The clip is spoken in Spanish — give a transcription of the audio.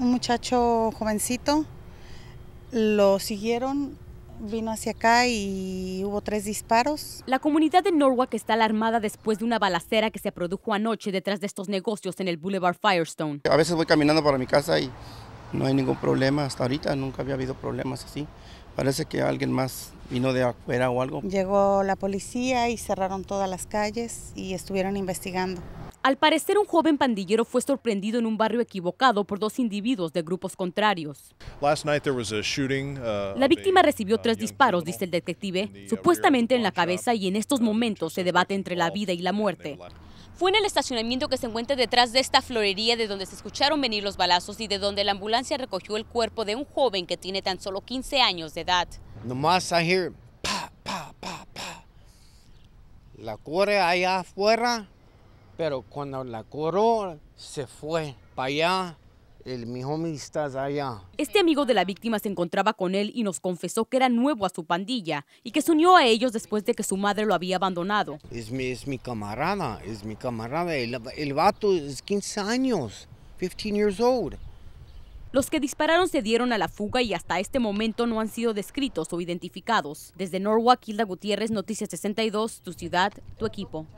Un muchacho jovencito, lo siguieron, vino hacia acá y hubo tres disparos. La comunidad de Norwalk está alarmada después de una balacera que se produjo anoche detrás de estos negocios en el Boulevard Firestone. A veces voy caminando para mi casa y no hay ningún problema. Hasta ahorita nunca había habido problemas así. Parece que alguien más vino de afuera o algo. Llegó la policía y cerraron todas las calles y estuvieron investigando. Al parecer, un joven pandillero fue sorprendido en un barrio equivocado por dos individuos de grupos contrarios. Uh, la víctima recibió uh, tres disparos, dice el detective, supuestamente en la cabeza y en estos uh, momentos se debate entre la vida y la muerte. Fue en el estacionamiento que se encuentra detrás de esta florería de donde se escucharon venir los balazos y de donde la ambulancia recogió el cuerpo de un joven que tiene tan solo 15 años de edad. La cuerda allá afuera pero cuando la corona se fue para allá, el mi homie allá. Este amigo de la víctima se encontraba con él y nos confesó que era nuevo a su pandilla y que se unió a ellos después de que su madre lo había abandonado. Es mi, es mi camarada, es mi camarada. El, vato es 15 años, 15 years Los que dispararon se dieron a la fuga y hasta este momento no han sido descritos o identificados. Desde Norwalk, Hilda Gutiérrez, Noticias 62, tu ciudad, tu equipo.